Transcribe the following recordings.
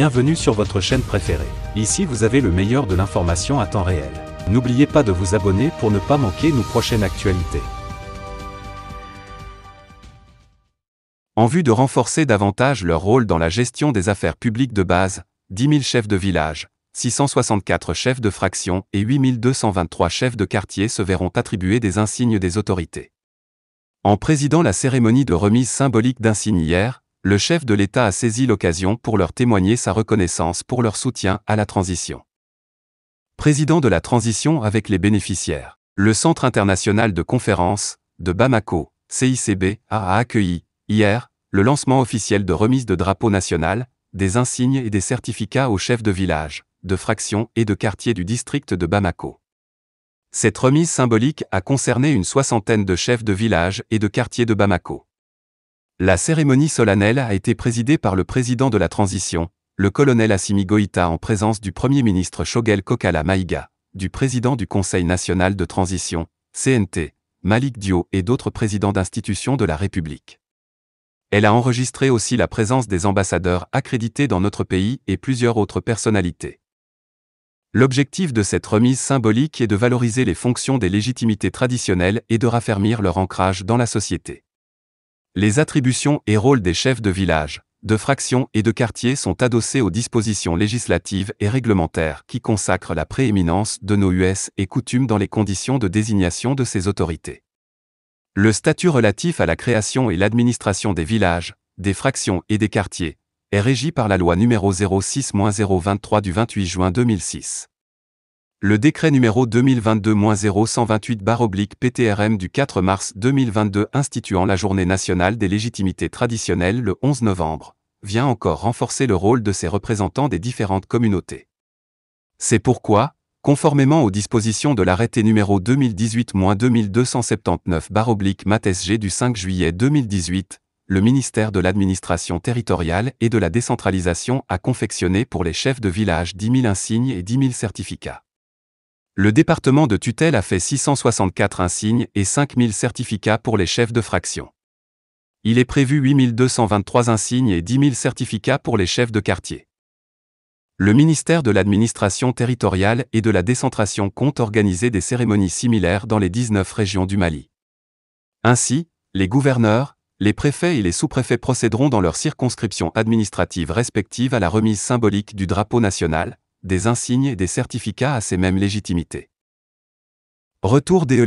Bienvenue sur votre chaîne préférée. Ici vous avez le meilleur de l'information à temps réel. N'oubliez pas de vous abonner pour ne pas manquer nos prochaines actualités. En vue de renforcer davantage leur rôle dans la gestion des affaires publiques de base, 10 000 chefs de village, 664 chefs de fraction et 8 223 chefs de quartier se verront attribuer des insignes des autorités. En présidant la cérémonie de remise symbolique d'insignes hier, le chef de l'État a saisi l'occasion pour leur témoigner sa reconnaissance pour leur soutien à la transition. Président de la transition avec les bénéficiaires. Le Centre international de conférences de Bamako, CICB, a accueilli, hier, le lancement officiel de remise de drapeau national, des insignes et des certificats aux chefs de village, de fraction et de quartier du district de Bamako. Cette remise symbolique a concerné une soixantaine de chefs de village et de quartier de Bamako. La cérémonie solennelle a été présidée par le président de la transition, le colonel Assimi Goïta en présence du Premier ministre Shogel Kokala Maïga, du président du Conseil national de transition, CNT, Malik Dio et d'autres présidents d'institutions de la République. Elle a enregistré aussi la présence des ambassadeurs accrédités dans notre pays et plusieurs autres personnalités. L'objectif de cette remise symbolique est de valoriser les fonctions des légitimités traditionnelles et de raffermir leur ancrage dans la société. Les attributions et rôles des chefs de village, de fractions et de quartiers sont adossés aux dispositions législatives et réglementaires qui consacrent la prééminence de nos US et coutumes dans les conditions de désignation de ces autorités. Le statut relatif à la création et l'administration des villages, des fractions et des quartiers est régi par la loi numéro 06-023 du 28 juin 2006. Le décret numéro 2022-0128-PTRM du 4 mars 2022 instituant la Journée nationale des légitimités traditionnelles le 11 novembre vient encore renforcer le rôle de ses représentants des différentes communautés. C'est pourquoi, conformément aux dispositions de l'arrêté numéro 2018-2279-MATSG du 5 juillet 2018, le ministère de l'Administration territoriale et de la décentralisation a confectionné pour les chefs de village 10 000 insignes et 10 000 certificats le département de tutelle a fait 664 insignes et 5000 certificats pour les chefs de fraction. Il est prévu 8223 insignes et 10 000 certificats pour les chefs de quartier. Le ministère de l'Administration territoriale et de la Décentration compte organiser des cérémonies similaires dans les 19 régions du Mali. Ainsi, les gouverneurs, les préfets et les sous-préfets procéderont dans leurs circonscriptions administratives respectives à la remise symbolique du drapeau national, des insignes et des certificats à ces mêmes légitimités. Retour des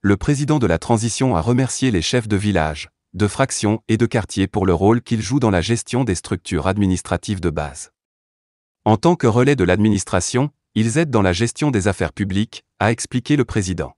le président de la transition a remercié les chefs de village, de fractions et de quartiers pour le rôle qu'ils jouent dans la gestion des structures administratives de base. En tant que relais de l'administration, ils aident dans la gestion des affaires publiques, a expliqué le président.